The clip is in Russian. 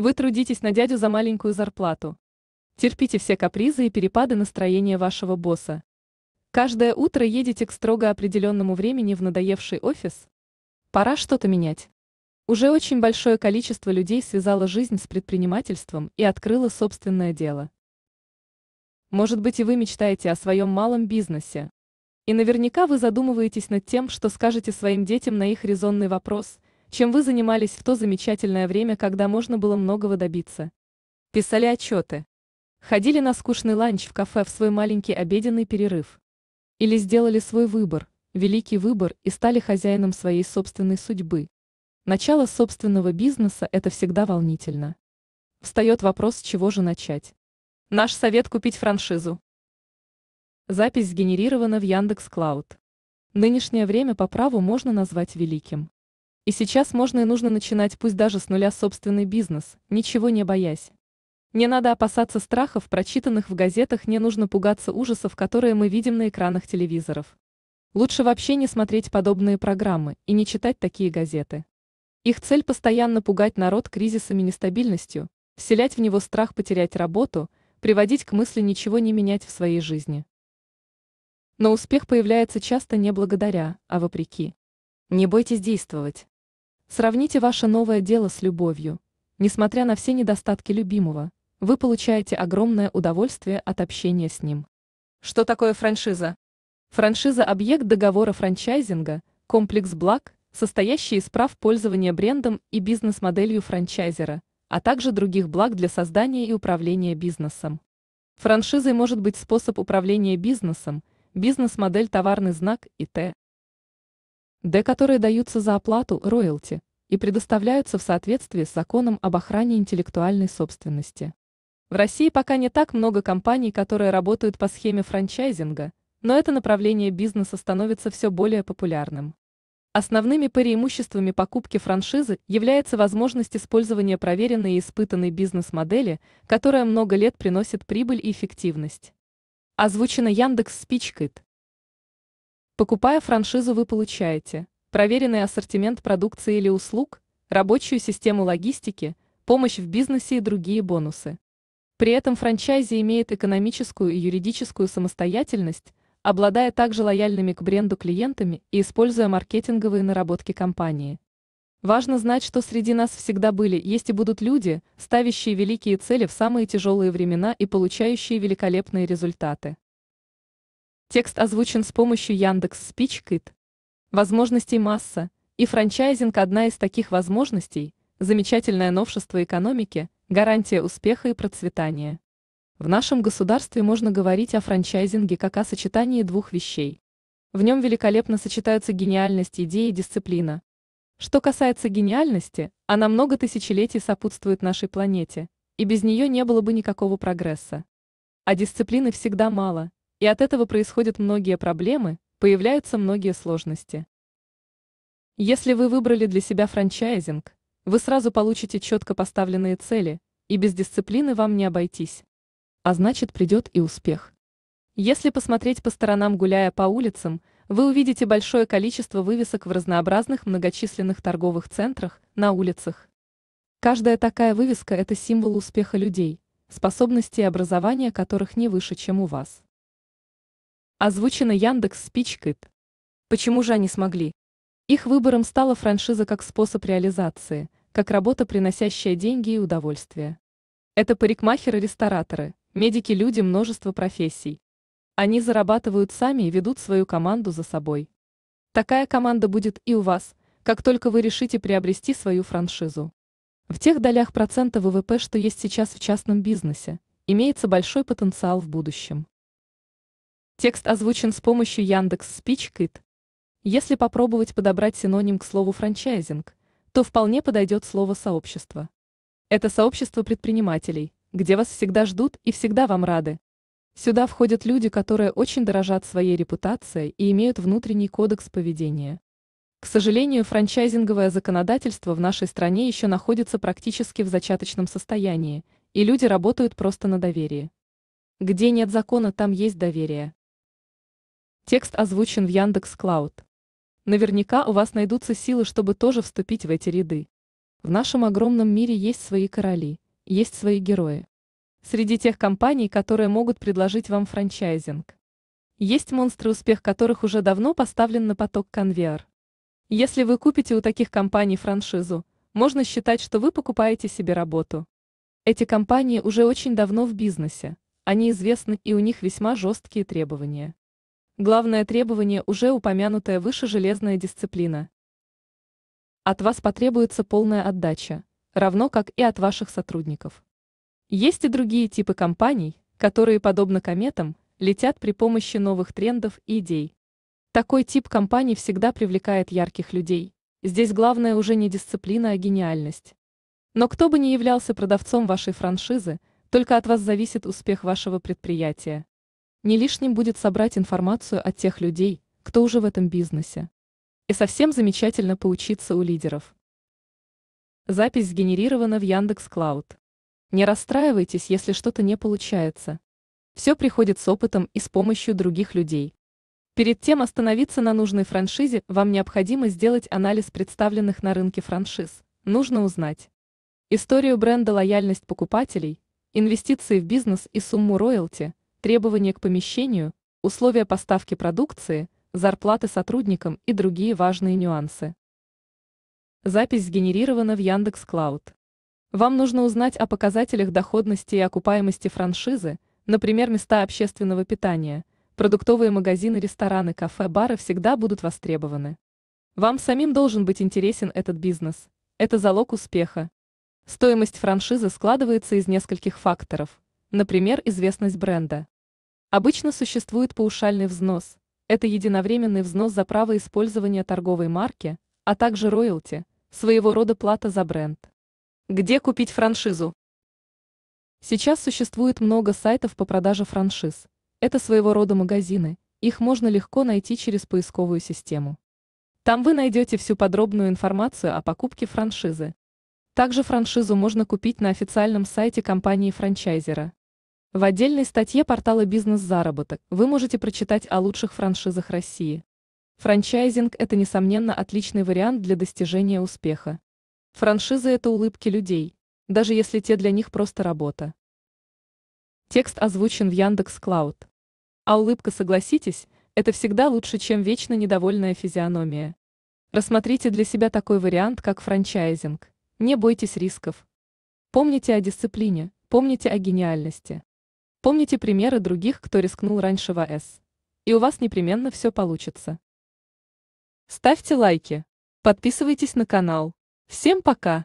Вы трудитесь на дядю за маленькую зарплату. Терпите все капризы и перепады настроения вашего босса. Каждое утро едете к строго определенному времени в надоевший офис? Пора что-то менять. Уже очень большое количество людей связало жизнь с предпринимательством и открыло собственное дело. Может быть и вы мечтаете о своем малом бизнесе. И наверняка вы задумываетесь над тем, что скажете своим детям на их резонный вопрос – чем вы занимались в то замечательное время, когда можно было многого добиться. Писали отчеты. Ходили на скучный ланч в кафе в свой маленький обеденный перерыв. Или сделали свой выбор, великий выбор и стали хозяином своей собственной судьбы. Начало собственного бизнеса – это всегда волнительно. Встает вопрос, с чего же начать. Наш совет – купить франшизу. Запись сгенерирована в Яндекс.Клауд. Нынешнее время по праву можно назвать великим. И сейчас можно и нужно начинать пусть даже с нуля собственный бизнес, ничего не боясь. Не надо опасаться страхов, прочитанных в газетах, не нужно пугаться ужасов, которые мы видим на экранах телевизоров. Лучше вообще не смотреть подобные программы и не читать такие газеты. Их цель постоянно пугать народ кризисами нестабильностью, вселять в него страх потерять работу, приводить к мысли ничего не менять в своей жизни. Но успех появляется часто не благодаря, а вопреки. Не бойтесь действовать. Сравните ваше новое дело с любовью. Несмотря на все недостатки любимого, вы получаете огромное удовольствие от общения с ним. Что такое франшиза? Франшиза – объект договора франчайзинга, комплекс благ, состоящий из прав пользования брендом и бизнес-моделью франчайзера, а также других благ для создания и управления бизнесом. Франшизой может быть способ управления бизнесом, бизнес-модель, товарный знак и т. Д, которые даются за оплату роялти и предоставляются в соответствии с законом об охране интеллектуальной собственности. В России пока не так много компаний, которые работают по схеме франчайзинга, но это направление бизнеса становится все более популярным. Основными преимуществами покупки франшизы является возможность использования проверенной и испытанной бизнес-модели, которая много лет приносит прибыль и эффективность. Озвучено Яндекс Спичкит. Покупая франшизу, вы получаете проверенный ассортимент продукции или услуг, рабочую систему логистики, помощь в бизнесе и другие бонусы. При этом франчайзи имеет экономическую и юридическую самостоятельность, обладая также лояльными к бренду клиентами и используя маркетинговые наработки компании. Важно знать, что среди нас всегда были, есть и будут люди, ставящие великие цели в самые тяжелые времена и получающие великолепные результаты. Текст озвучен с помощью Яндекс Спичкит. Возможностей масса, и франчайзинг – одна из таких возможностей, замечательное новшество экономики, гарантия успеха и процветания. В нашем государстве можно говорить о франчайзинге как о сочетании двух вещей. В нем великолепно сочетаются гениальность идея и дисциплина. Что касается гениальности, она много тысячелетий сопутствует нашей планете, и без нее не было бы никакого прогресса. А дисциплины всегда мало, и от этого происходят многие проблемы, появляются многие сложности. Если вы выбрали для себя франчайзинг, вы сразу получите четко поставленные цели, и без дисциплины вам не обойтись. А значит придет и успех. Если посмотреть по сторонам, гуляя по улицам, вы увидите большое количество вывесок в разнообразных многочисленных торговых центрах, на улицах. Каждая такая вывеска – это символ успеха людей, способностей и образования которых не выше, чем у вас. Озвучено Яндекс Спичкит. Почему же они смогли? Их выбором стала франшиза как способ реализации, как работа, приносящая деньги и удовольствие. Это парикмахеры-рестораторы, медики-люди множества профессий. Они зарабатывают сами и ведут свою команду за собой. Такая команда будет и у вас, как только вы решите приобрести свою франшизу. В тех долях процента ВВП, что есть сейчас в частном бизнесе, имеется большой потенциал в будущем. Текст озвучен с помощью Яндекс Спичкит. Если попробовать подобрать синоним к слову франчайзинг, то вполне подойдет слово сообщество. Это сообщество предпринимателей, где вас всегда ждут и всегда вам рады. Сюда входят люди, которые очень дорожат своей репутацией и имеют внутренний кодекс поведения. К сожалению, франчайзинговое законодательство в нашей стране еще находится практически в зачаточном состоянии, и люди работают просто на доверии. Где нет закона, там есть доверие. Текст озвучен в Яндекс Клауд. Наверняка у вас найдутся силы, чтобы тоже вступить в эти ряды. В нашем огромном мире есть свои короли, есть свои герои. Среди тех компаний, которые могут предложить вам франчайзинг. Есть монстры, успех которых уже давно поставлен на поток конвейер. Если вы купите у таких компаний франшизу, можно считать, что вы покупаете себе работу. Эти компании уже очень давно в бизнесе, они известны и у них весьма жесткие требования. Главное требование уже упомянутая выше железная дисциплина. От вас потребуется полная отдача, равно как и от ваших сотрудников. Есть и другие типы компаний, которые, подобно кометам, летят при помощи новых трендов и идей. Такой тип компаний всегда привлекает ярких людей. Здесь главное уже не дисциплина, а гениальность. Но кто бы ни являлся продавцом вашей франшизы, только от вас зависит успех вашего предприятия не лишним будет собрать информацию от тех людей, кто уже в этом бизнесе. И совсем замечательно поучиться у лидеров. Запись сгенерирована в Яндекс Клауд. Не расстраивайтесь, если что-то не получается. Все приходит с опытом и с помощью других людей. Перед тем остановиться на нужной франшизе вам необходимо сделать анализ представленных на рынке франшиз. Нужно узнать историю бренда лояльность покупателей, инвестиции в бизнес и сумму роялти, требования к помещению, условия поставки продукции, зарплаты сотрудникам и другие важные нюансы. Запись сгенерирована в Яндекс Клауд. Вам нужно узнать о показателях доходности и окупаемости франшизы, например, места общественного питания, продуктовые магазины, рестораны, кафе, бары всегда будут востребованы. Вам самим должен быть интересен этот бизнес. Это залог успеха. Стоимость франшизы складывается из нескольких факторов, например, известность бренда. Обычно существует паушальный взнос, это единовременный взнос за право использования торговой марки, а также роялти, своего рода плата за бренд. Где купить франшизу? Сейчас существует много сайтов по продаже франшиз. Это своего рода магазины, их можно легко найти через поисковую систему. Там вы найдете всю подробную информацию о покупке франшизы. Также франшизу можно купить на официальном сайте компании-франчайзера. В отдельной статье портала «Бизнес-заработок» вы можете прочитать о лучших франшизах России. Франчайзинг – это, несомненно, отличный вариант для достижения успеха. Франшизы – это улыбки людей, даже если те для них просто работа. Текст озвучен в Яндекс Клауд. А улыбка, согласитесь, это всегда лучше, чем вечно недовольная физиономия. Рассмотрите для себя такой вариант, как франчайзинг. Не бойтесь рисков. Помните о дисциплине, помните о гениальности. Помните примеры других, кто рискнул раньше ВС. А И у вас непременно все получится. Ставьте лайки. Подписывайтесь на канал. Всем пока!